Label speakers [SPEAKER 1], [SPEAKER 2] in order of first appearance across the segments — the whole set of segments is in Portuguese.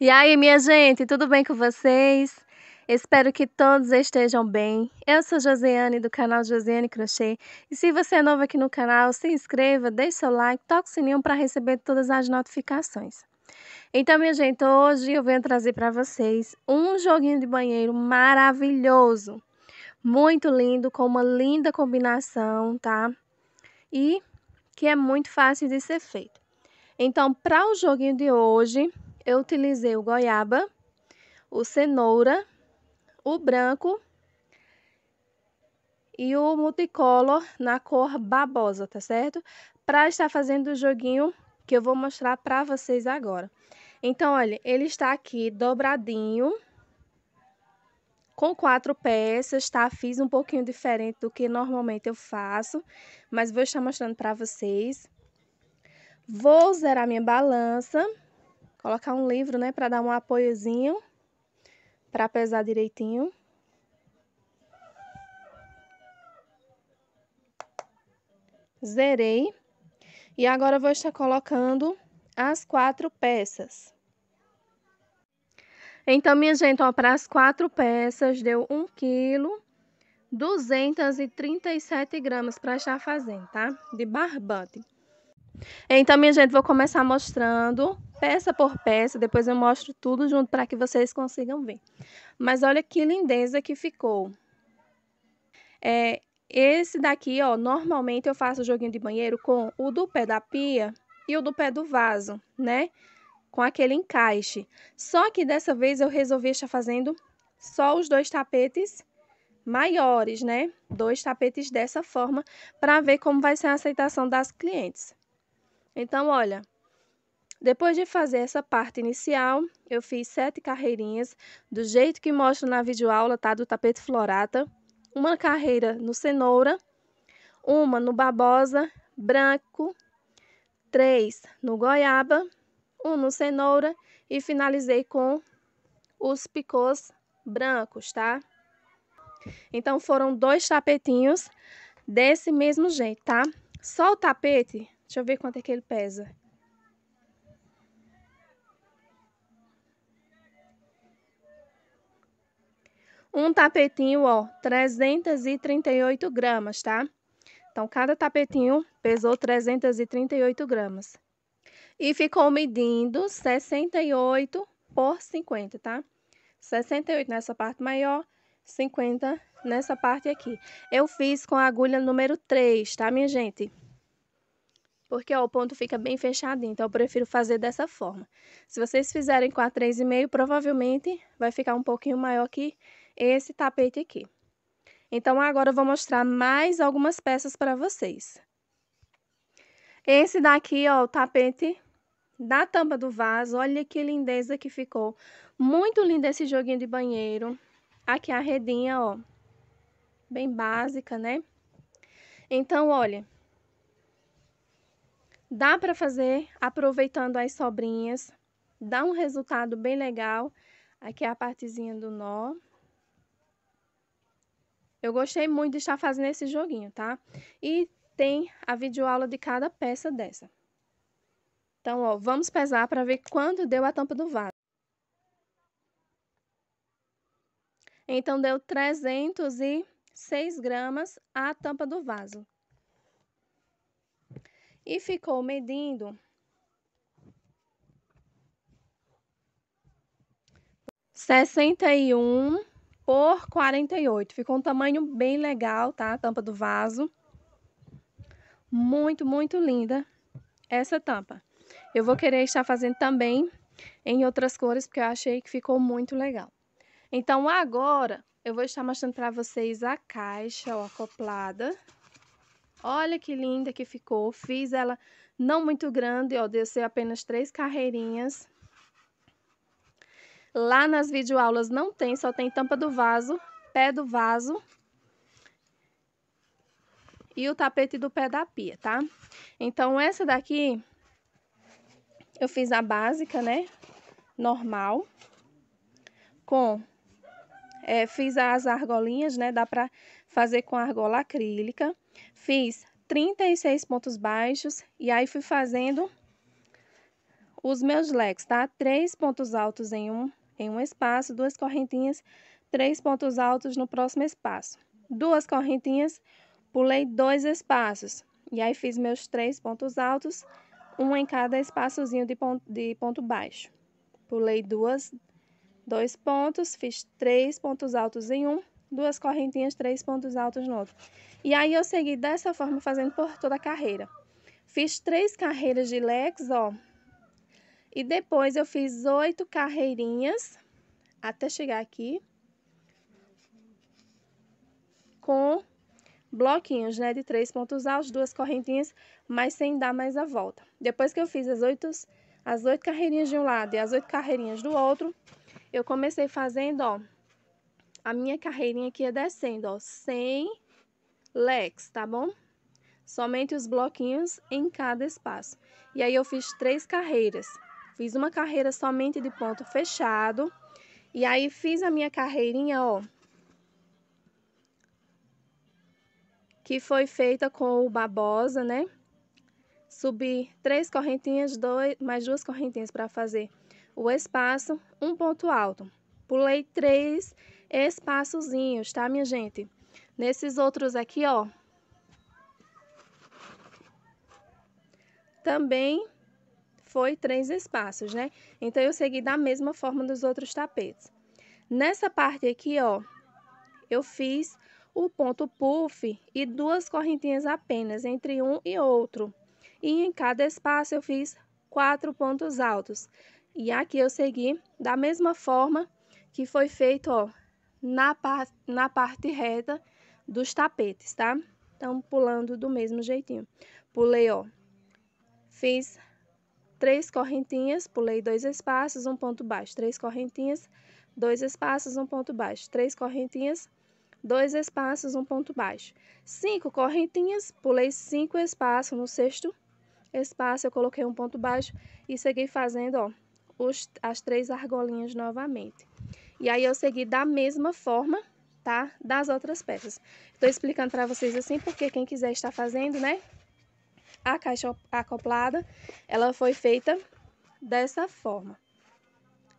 [SPEAKER 1] E aí, minha gente, tudo bem com vocês? Espero que todos estejam bem. Eu sou Josiane do canal Josiane Crochê e se você é novo aqui no canal, se inscreva, deixe seu like, toque o sininho para receber todas as notificações. Então, minha gente, hoje eu venho trazer para vocês um joguinho de banheiro maravilhoso. Muito lindo, com uma linda combinação, tá? E que é muito fácil de ser feito. Então, para o joguinho de hoje, eu utilizei o goiaba, o cenoura, o branco e o multicolor na cor babosa, tá certo? Para estar fazendo o joguinho que eu vou mostrar para vocês agora. Então, olha, ele está aqui dobradinho, com quatro peças, tá? Fiz um pouquinho diferente do que normalmente eu faço, mas vou estar mostrando para vocês. Vou zerar minha balança. Colocar um livro, né, para dar um apoiozinho, para pesar direitinho. Zerei. E agora vou estar colocando as quatro peças. Então, minha gente, ó, para as quatro peças deu 1 quilo 237 gramas para estar fazendo, tá? De barbante. Então, minha gente, vou começar mostrando peça por peça, depois eu mostro tudo junto para que vocês consigam ver. Mas olha que lindeza que ficou. É, esse daqui, ó, normalmente eu faço joguinho de banheiro com o do pé da pia e o do pé do vaso, né? Com aquele encaixe. Só que dessa vez eu resolvi estar fazendo só os dois tapetes maiores, né? Dois tapetes dessa forma, para ver como vai ser a aceitação das clientes. Então, olha, depois de fazer essa parte inicial, eu fiz sete carreirinhas do jeito que mostro na videoaula, tá? Do tapete florata. Uma carreira no cenoura, uma no babosa, branco, três no goiaba, um no cenoura e finalizei com os picôs brancos, tá? Então, foram dois tapetinhos desse mesmo jeito, tá? Só o tapete Deixa eu ver quanto é que ele pesa. Um tapetinho, ó, 338 gramas, tá? Então, cada tapetinho pesou 338 gramas. E ficou medindo 68 por 50, tá? 68 nessa parte maior, 50 nessa parte aqui. Eu fiz com a agulha número 3, tá, minha gente? porque ó, o ponto fica bem fechadinho, então eu prefiro fazer dessa forma. Se vocês fizerem com a 3,5, provavelmente vai ficar um pouquinho maior que esse tapete aqui. Então, agora eu vou mostrar mais algumas peças para vocês. Esse daqui, ó, o tapete da tampa do vaso, olha que lindeza que ficou. Muito lindo esse joguinho de banheiro. Aqui a redinha, ó, bem básica, né? Então, olha, Dá para fazer aproveitando as sobrinhas, dá um resultado bem legal. Aqui é a partezinha do nó. Eu gostei muito de estar fazendo esse joguinho, tá? E tem a videoaula de cada peça dessa. Então, ó, vamos pesar para ver quanto deu a tampa do vaso. Então, deu 306 gramas a tampa do vaso e ficou medindo sessenta e um por quarenta e oito. Ficou um tamanho bem legal, tá? A tampa do vaso. Muito, muito linda essa tampa. Eu vou querer estar fazendo também em outras cores, porque eu achei que ficou muito legal. Então, agora, eu vou estar mostrando para vocês a caixa ó, acoplada. Olha que linda que ficou. Fiz ela não muito grande, ó, descer apenas três carreirinhas. Lá nas videoaulas não tem, só tem tampa do vaso, pé do vaso e o tapete do pé da pia, tá? Então, essa daqui eu fiz a básica, né? Normal. Com... É, fiz as argolinhas, né? Dá pra fazer com argola acrílica. Fiz 36 pontos baixos e aí fui fazendo os meus leques, tá? Três pontos altos em um, em um espaço, duas correntinhas, três pontos altos no próximo espaço. Duas correntinhas, pulei dois espaços. E aí fiz meus três pontos altos, um em cada espaçozinho de ponto, de ponto baixo. Pulei duas, dois pontos, fiz três pontos altos em um, duas correntinhas, três pontos altos no outro. E aí eu segui dessa forma, fazendo por toda a carreira. Fiz três carreiras de leques, ó. E depois eu fiz oito carreirinhas até chegar aqui. Com bloquinhos, né, de três pontos altos, duas correntinhas, mas sem dar mais a volta. Depois que eu fiz as oito, as oito carreirinhas de um lado e as oito carreirinhas do outro, eu comecei fazendo, ó, a minha carreirinha aqui é descendo, ó, sem legs, tá bom? Somente os bloquinhos em cada espaço. E aí eu fiz três carreiras. Fiz uma carreira somente de ponto fechado. E aí fiz a minha carreirinha, ó. Que foi feita com o babosa, né? Subi três correntinhas, dois, mais duas correntinhas para fazer o espaço, um ponto alto. Pulei três espaçozinhos, tá, minha gente? Nesses outros aqui, ó. Também foi três espaços, né? Então, eu segui da mesma forma dos outros tapetes. Nessa parte aqui, ó, eu fiz o ponto puff e duas correntinhas apenas entre um e outro. E em cada espaço eu fiz quatro pontos altos. E aqui eu segui da mesma forma que foi feito, ó, na, par na parte reta dos tapetes, tá? Então, pulando do mesmo jeitinho. Pulei, ó, fiz três correntinhas, pulei dois espaços, um ponto baixo, três correntinhas, dois espaços, um ponto baixo, três correntinhas, dois espaços, um ponto baixo. Cinco correntinhas, pulei cinco espaços no sexto espaço, eu coloquei um ponto baixo e segui fazendo, ó, os, as três argolinhas novamente. E aí eu segui da mesma forma, tá? Das outras peças. Estou explicando para vocês assim, porque quem quiser estar fazendo, né? A caixa acoplada, ela foi feita dessa forma.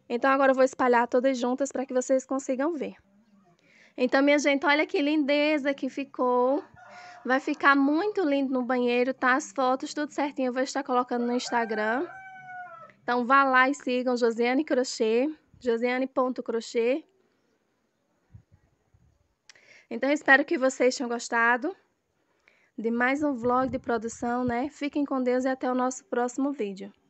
[SPEAKER 1] Então, agora eu vou espalhar todas juntas para que vocês consigam ver. Então, minha gente, olha que lindeza que ficou. Vai ficar muito lindo no banheiro, tá? As fotos, tudo certinho, eu vou estar colocando no Instagram. Então, vá lá e sigam Josiane Crochê josiane.crochê. Então, espero que vocês tenham gostado de mais um vlog de produção, né? Fiquem com Deus e até o nosso próximo vídeo.